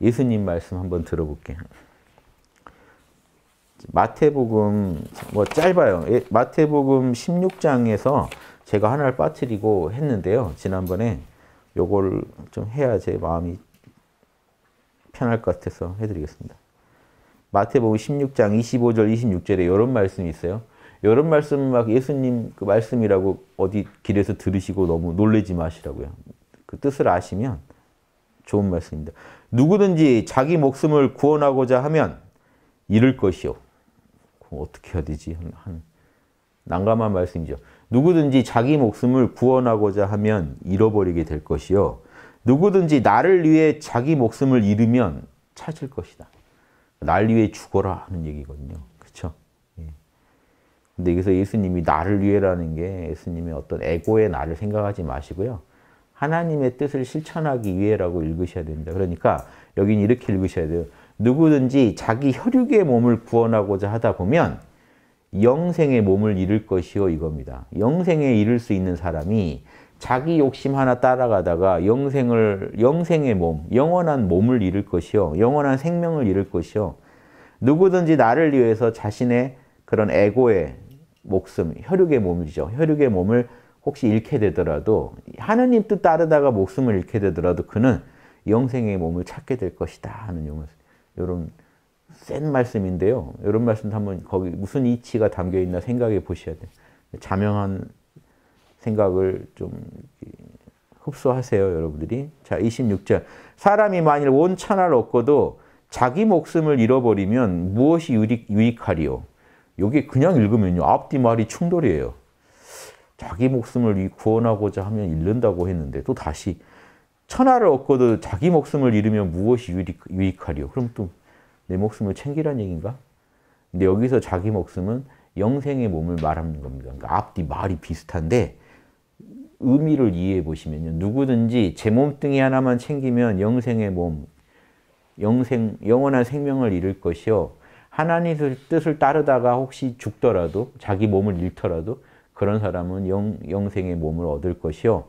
예수님 말씀 한번 들어볼게요. 마태복음 뭐 짧아요. 예, 마태복음 16장에서 제가 하나를 빠뜨리고 했는데요. 지난번에 요걸 좀 해야 제 마음이 편할 것 같아서 해드리겠습니다. 마태복음 16장 25절 26절에 이런 말씀이 있어요. 이런 말씀 막 예수님 그 말씀이라고 어디 길에서 들으시고 너무 놀래지 마시라고요. 그 뜻을 아시면 좋은 말씀입니다. 누구든지 자기 목숨을 구원하고자 하면 잃을 것이요. 어떻게 해야 되지? 한 난감한 말씀이죠. 누구든지 자기 목숨을 구원하고자 하면 잃어버리게 될 것이요. 누구든지 나를 위해 자기 목숨을 잃으면 찾을 것이다. 날 위해 죽어라 하는 얘기거든요. 그렇죠? 예. 근데 여기서 예수님이 나를 위해라는 게 예수님의 어떤 에고의 나를 생각하지 마시고요. 하나님의 뜻을 실천하기 위해라고 읽으셔야 됩니다. 그러니까 여기 이렇게 읽으셔야 돼요. 누구든지 자기 혈육의 몸을 구원하고자 하다 보면 영생의 몸을 잃을 것이요 이겁니다. 영생에 이를 수 있는 사람이 자기 욕심 하나 따라가다가 영생을 영생의 몸, 영원한 몸을 잃을 것이요. 영원한 생명을 잃을 것이요. 누구든지 나를 위해서 자신의 그런 에고의 목숨, 혈육의 몸이죠. 혈육의 몸을 혹시 잃게 되더라도 하느님 뜻 따르다가 목숨을 잃게 되더라도 그는 영생의 몸을 찾게 될 것이다 하는 이런, 센 말씀인데요. 이런 말씀도 한번 거기 무슨 이치가 담겨 있나 생각해 보셔야 돼요. 자명한 생각을 좀 흡수하세요, 여러분들이. 자, 26절. 사람이 만일 온 천하를 얻고도 자기 목숨을 잃어버리면 무엇이 유익, 하리요 여기 그냥 읽으면요. 앞뒤 말이 충돌이에요. 자기 목숨을 구원하고자 하면 잃는다고 했는데 또 다시 천하를 얻고도 자기 목숨을 잃으면 무엇이 유익, 하리요 그럼 또 내 목숨을 챙기란 얘기인가? 근데 여기서 자기 목숨은 영생의 몸을 말하는 겁니다. 그러니까 앞뒤 말이 비슷한데 의미를 이해해 보시면요. 누구든지 제 몸뚱이 하나만 챙기면 영생의 몸, 영생, 영원한 생명을 잃을 것이요. 하나님의 뜻을 따르다가 혹시 죽더라도, 자기 몸을 잃더라도 그런 사람은 영, 영생의 몸을 얻을 것이요.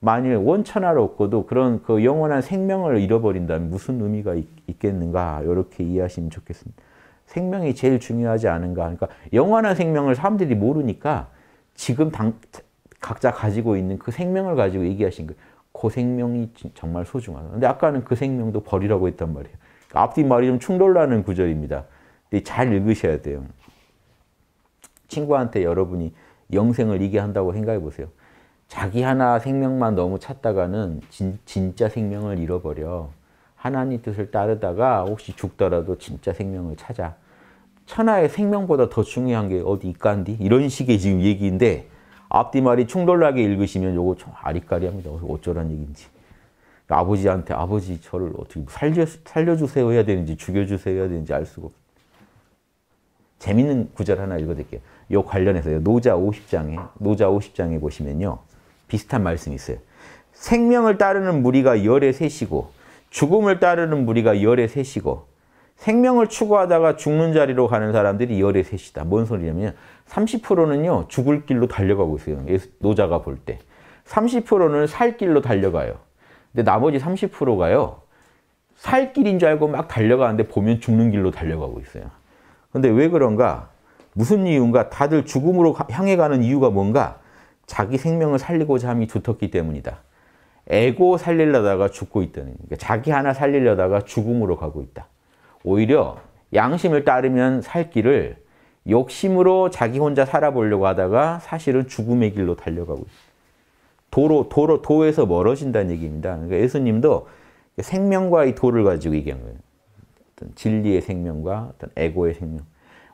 만일 원천하로없고도 그런 그 영원한 생명을 잃어버린다면 무슨 의미가 있, 겠는가 이렇게 이해하시면 좋겠습니다. 생명이 제일 중요하지 않은가. 그러니까 영원한 생명을 사람들이 모르니까 지금 당, 각자 가지고 있는 그 생명을 가지고 얘기하신 거예요. 그 생명이 정말 소중하다. 근데 아까는 그 생명도 버리라고 했단 말이에요. 그러니까 앞뒤 말이 좀 충돌나는 구절입니다. 근데 잘 읽으셔야 돼요. 친구한테 여러분이 영생을 이게 한다고 생각해 보세요. 자기 하나 생명만 너무 찾다가는 진, 진짜 생명을 잃어버려. 하나님 뜻을 따르다가 혹시 죽더라도 진짜 생명을 찾아. 천하의 생명보다 더 중요한 게 어디 있간디? 이런 식의 지금 얘기인데 앞뒤 말이 충돌나게 읽으시면 요거 좀 아리까리합니다. 어쩌란 얘기인지. 아버지한테 아버지 저를 어떻게 살려, 살려주세요 해야 되는지 죽여주세요 해야 되는지 알 수가 없어요. 재밌는 구절 하나 읽어드릴게요. 요 관련해서요. 노자 50장에 노자 50장에 보시면요. 비슷한 말씀이 있어요. 생명을 따르는 무리가 열의 셋이고 죽음을 따르는 무리가 열의 셋이고 생명을 추구하다가 죽는 자리로 가는 사람들이 열의 셋이다. 뭔 소리냐면 30%는요. 죽을 길로 달려가고 있어요. 노자가 볼 때. 30%는 살 길로 달려가요. 근데 나머지 30%가요. 살 길인 줄 알고 막 달려가는데 보면 죽는 길로 달려가고 있어요. 근데 왜 그런가? 무슨 이유인가? 다들 죽음으로 향해 가는 이유가 뭔가? 자기 생명을 살리고자 함이 두텁기 때문이다. 에고 살리려다가 죽고 있다는 그러니까 자기 하나 살리려다가 죽음으로 가고 있다. 오히려 양심을 따르면 살 길을 욕심으로 자기 혼자 살아보려고 하다가 사실은 죽음의 길로 달려가고 있다. 도로, 도로, 도에서 멀어진다는 얘기입니다. 그러니까 예수님도 생명과 이 도를 가지고 얘기한 거예요. 어떤 진리의 생명과 어떤 에고의 생명.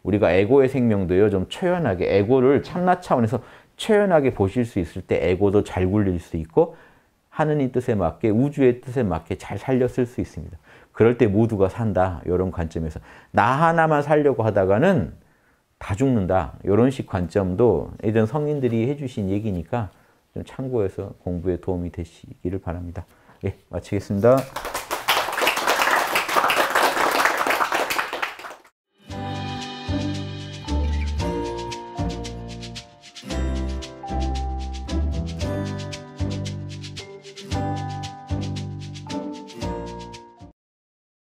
우리가 에고의 생명도요, 좀 초연하게, 에고를 참나 차원에서 초연하게 보실 수 있을 때 에고도 잘 굴릴 수 있고, 하느님 뜻에 맞게, 우주의 뜻에 맞게 잘 살렸을 수 있습니다. 그럴 때 모두가 산다. 이런 관점에서. 나 하나만 살려고 하다가는 다 죽는다. 이런 식 관점도 예전 성인들이 해주신 얘기니까 좀 참고해서 공부에 도움이 되시기를 바랍니다. 예, 마치겠습니다.